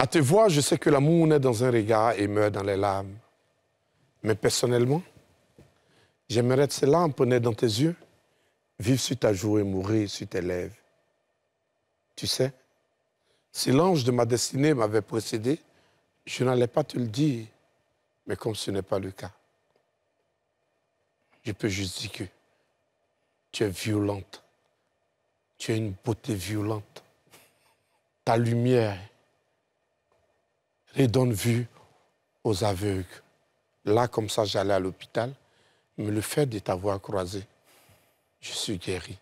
À te voir, je sais que l'amour naît dans un regard et meurt dans les larmes. Mais personnellement, j'aimerais que ces larmes prenaient dans tes yeux, vive sur ta joue et mourir sur tes lèvres. Tu sais, si l'ange de ma destinée m'avait précédé, je n'allais pas te le dire. Mais comme ce n'est pas le cas, je peux juste dire que tu es violente. Tu as une beauté violente. Ta lumière et donne vue aux aveugles. Là, comme ça, j'allais à l'hôpital, mais le fait de t'avoir croisé, je suis guéri.